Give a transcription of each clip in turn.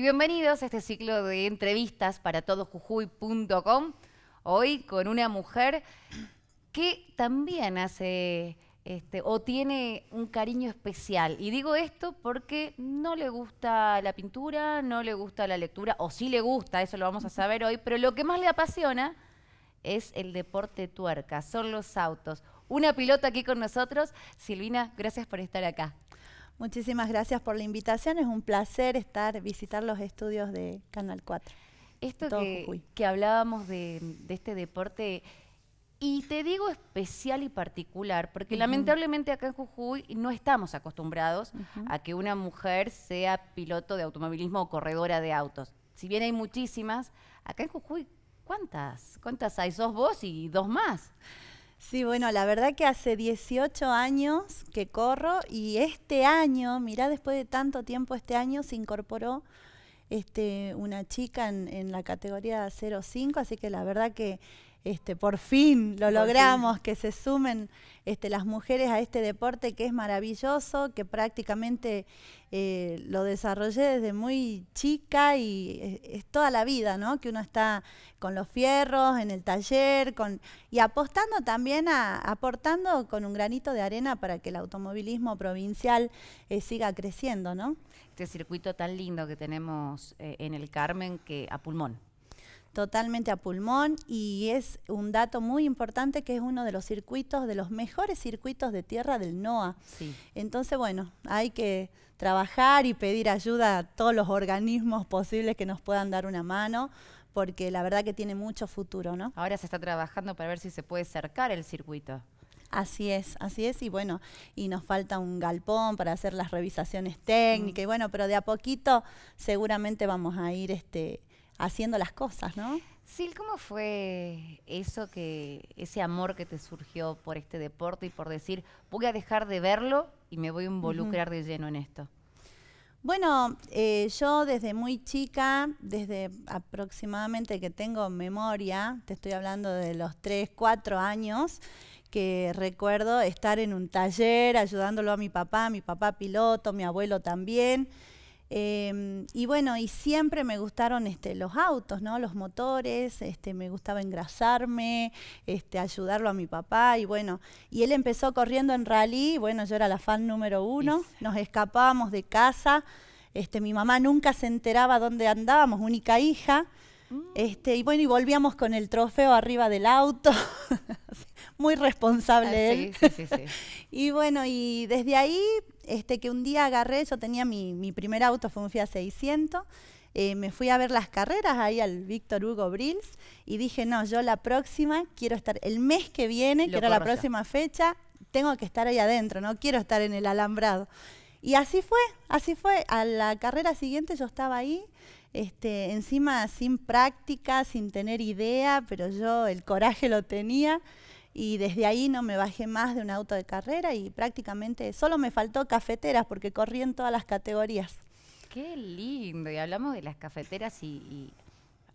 bienvenidos a este ciclo de entrevistas para todojujuy.com. Hoy con una mujer que también hace este, o tiene un cariño especial. Y digo esto porque no le gusta la pintura, no le gusta la lectura, o sí le gusta, eso lo vamos a saber hoy, pero lo que más le apasiona es el deporte tuerca, son los autos. Una pilota aquí con nosotros. Silvina, gracias por estar acá. Muchísimas gracias por la invitación. Es un placer estar, visitar los estudios de Canal 4. Esto que, hablábamos de, este deporte, y te digo especial y particular, porque lamentablemente acá en Jujuy no estamos acostumbrados a que una mujer sea piloto de automovilismo o corredora de autos. Si bien hay muchísimas, acá en Jujuy, ¿cuántas? ¿Cuántas hay? Sos vos y dos más. Sí, bueno, la verdad que hace 18 años que corro y este año, mirá, después de tanto tiempo, este año se incorporó este, una chica en, en la categoría 05, así que la verdad que este, por fin lo logramos, que se sumen este, las mujeres a este deporte que es maravilloso, que prácticamente eh, lo desarrollé desde muy chica y es, toda la vida, ¿no? Que uno está con los fierros, en el taller, y apostando también a, aportando con un granito de arena para que el automovilismo provincial eh, siga creciendo, ¿no? Este circuito tan lindo que tenemos eh, en el Carmen que a pulmón totalmente a pulmón y es un dato muy importante que es uno de los circuitos, de los mejores circuitos de tierra del NOA. Entonces, bueno, hay que trabajar y pedir ayuda a todos los organismos posibles que nos puedan dar una mano porque la verdad que tiene mucho futuro, ¿no? Ahora se está trabajando para ver si se puede cercar el circuito. Así es, así es, y bueno, y nos falta un galpón para hacer las revisaciones técnicas, y bueno, pero de a poquito seguramente vamos a ir este, haciendo las cosas, ¿no? Sil, ¿cómo fue eso que, ese amor que te surgió por este deporte y por decir, voy a dejar de verlo y me voy a involucrar de lleno en esto? Bueno, eh, yo desde muy chica, desde aproximadamente que tengo memoria, te estoy hablando de los 3, 4 años, que recuerdo estar en un taller ayudándolo a mi papá, mi papá piloto, mi abuelo también. Em, y bueno, y siempre me gustaron este, los autos, ¿no? Los motores, este, me gustaba engrasarme, este, ayudarlo a mi papá, y bueno, y él empezó corriendo en rally, bueno, yo era la fan número uno, nos escapábamos de casa, este, mi mamá nunca se enteraba dónde andábamos, única hija. Mm. Este, y bueno, y volvíamos con el trofeo arriba del auto. muy responsable ah, él. y bueno, y desde ahí, este, que un día agarré, yo tenía mi, primer auto, fue un Fiat 600, eh, me fui a ver las carreras ahí al Víctor Hugo Brils y dije, no, yo la próxima quiero estar, el mes que viene, que era la próxima fecha, tengo que estar ahí adentro, no quiero estar en el alambrado. Y así fue, así fue. A la carrera siguiente yo estaba ahí, este, encima sin práctica, sin tener idea, pero yo el coraje lo tenía y desde ahí no me bajé más de un auto de carrera y prácticamente solo me faltó cafeteras porque corrí en todas las categorías. Qué lindo, y hablamos de las cafeteras y,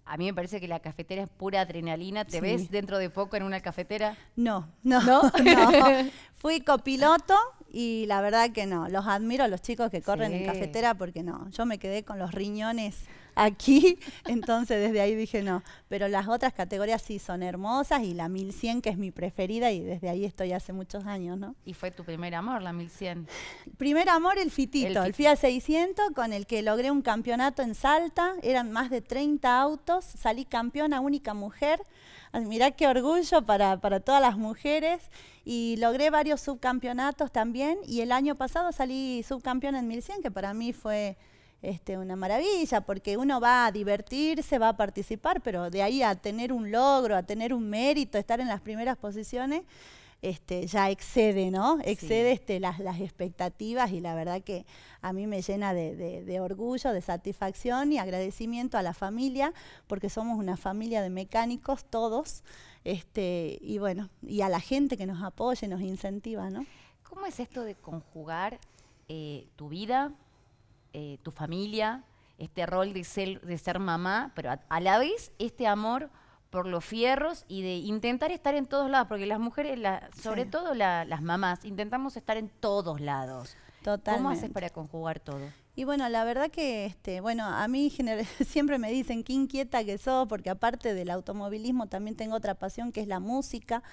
a mí me parece que la cafetera es pura adrenalina. ¿Te ves dentro de poco en una cafetera? no, no. no. Fui copiloto y la verdad que no. Los admiro a los chicos que corren en cafetera porque no. Yo me quedé con los riñones aquí, entonces desde ahí dije no. Pero las otras categorías sí son hermosas y la 1100 que es mi preferida y desde ahí estoy hace muchos años, ¿no? ¿Y fue tu primer amor, la 1100? Primer amor, el Fitito, el, Fiat 600 con el que logré un campeonato en Salta. Eran más de 30 autos, salí campeona, única mujer. Mirá qué orgullo para todas las mujeres y logré varios subcampeonatos también y el año pasado salí subcampeón en 1100, que para mí fue este, una maravilla, porque uno va a divertirse, va a participar, pero de ahí a tener un logro, a tener un mérito, estar en las primeras posiciones, este, ya excede, ¿no? Excede este, las, expectativas y la verdad que a mí me llena de, orgullo, de satisfacción y agradecimiento a la familia, porque somos una familia de mecánicos todos, y bueno, y a la gente que nos apoya nos incentiva, ¿no? ¿Cómo es esto de conjugar eh, tu vida, eh, tu familia, este rol de ser, de ser mamá, pero a, la vez este amor por los fierros y de intentar estar en todos lados, porque las mujeres, sobre todo las mamás, intentamos estar en todos lados. ¿Cómo haces para conjugar todo? Y bueno, la verdad que, este, bueno, a mí siempre me dicen qué inquieta que sos, porque aparte del automovilismo también tengo otra pasión que es la música.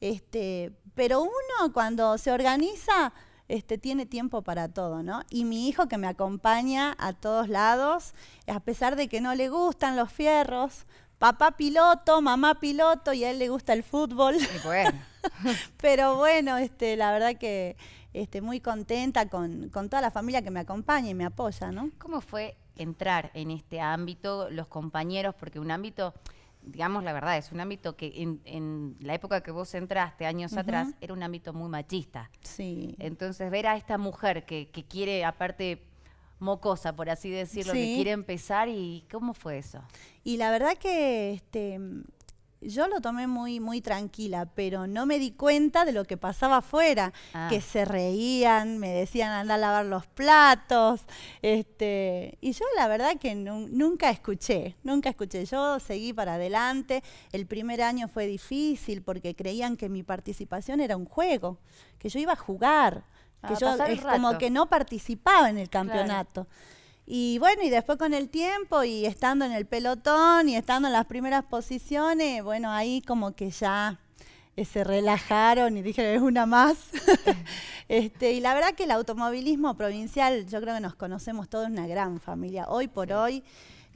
Este, pero uno cuando se organiza este, tiene tiempo para todo, ¿no? Y mi hijo que me acompaña a todos lados, a pesar de que no le gustan los fierros, papá piloto, mamá piloto, y a él le gusta el fútbol. Pero bueno, este, la verdad que este, muy contenta con, con toda la familia que me acompaña y me apoya, ¿no? ¿Cómo fue entrar en este ámbito, los compañeros? Porque un ámbito digamos la verdad, es un ámbito que en, la época que vos entraste, años atrás, era un ámbito muy machista. Sí. Entonces, ver a esta mujer que, que quiere, aparte, mocosa, por así decirlo, que quiere empezar, ¿y cómo fue eso? Y la verdad que este, yo lo tomé muy, muy tranquila, pero no me di cuenta de lo que pasaba afuera, ah. que se reían, me decían anda a lavar los platos, este, y yo la verdad que nunca escuché, nunca escuché, yo seguí para adelante, el primer año fue difícil porque creían que mi participación era un juego, que yo iba a jugar, que yo como que no participaba en el campeonato. Y bueno, y después con el tiempo y estando en el pelotón y estando en las primeras posiciones, bueno, ahí como que ya eh, se relajaron y dije, es una más. este, y la verdad que el automovilismo provincial, yo creo que nos conocemos todos una gran familia. Hoy por hoy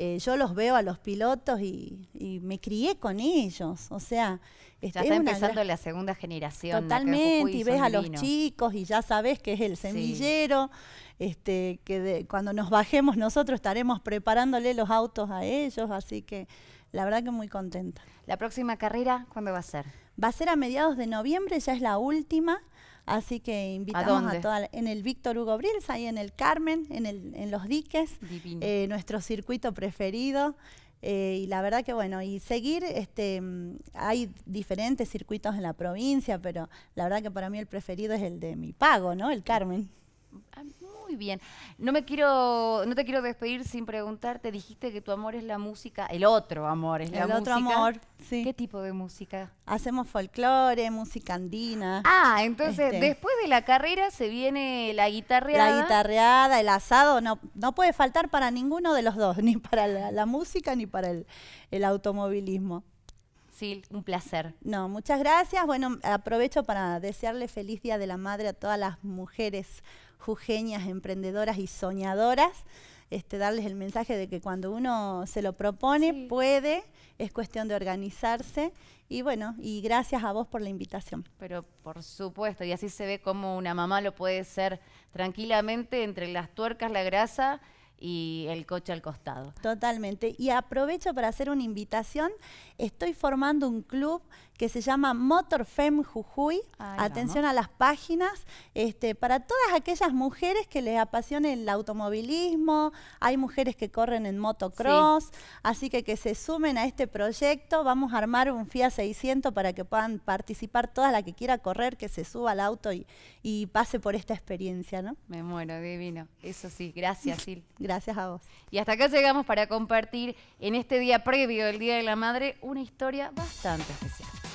eh, yo los veo a los pilotos y, me crié con ellos, o sea... ya este, está empezando la segunda generación. Totalmente, y ves a los chicos y ya sabes que es el semillero, este, que cuando nos bajemos nosotros estaremos preparándole los autos a ellos, así que la verdad que muy contenta. ¿La próxima carrera cuándo va a ser? Va a ser a mediados de noviembre, ya es la última. Así que invitamos a, todos, en el Víctor Hugo Brils, ahí en el Carmen, en, el, en los diques, eh, nuestro circuito preferido. Eh, y la verdad que bueno, y seguir, este, mm, hay diferentes circuitos en la provincia, pero la verdad que para mí el preferido es el de mi pago, ¿no? El Carmen. Ah, muy bien. No me quiero, no te quiero despedir sin preguntarte. Dijiste que tu amor es la música, el otro amor es la otro amor, ¿Qué tipo de música? Hacemos folclore, música andina. Ah, entonces este. después de la carrera se viene la guitarreada. La guitarreada, el asado, no, no puede faltar para ninguno de los dos, ni para la, música ni para el automovilismo un placer. No, muchas gracias. Bueno, aprovecho para desearle feliz Día de la Madre a todas las mujeres jujeñas, emprendedoras y soñadoras. Este, darles el mensaje de que cuando uno se lo propone, puede, es cuestión de organizarse. Y bueno, y gracias a vos por la invitación. Pero por supuesto, y así se ve como una mamá lo puede ser tranquilamente entre las tuercas, la grasa y el coche al costado. Totalmente. Y aprovecho para hacer una invitación. Estoy formando un club que se llama Motor Femme Jujuy. Atención a las páginas. Este, para todas aquellas mujeres que les apasione el automovilismo, hay mujeres que corren en motocross, así que que se sumen a este proyecto. Vamos a armar un FIA 600 para que puedan participar todas las que quiera correr, que se suba al auto y, y pase por esta experiencia, ¿no? Me muero, divino. Eso sí, gracias, Sil. gracias a vos. Y hasta acá llegamos para compartir en este día previo, el Día de la Madre, una historia bastante especial.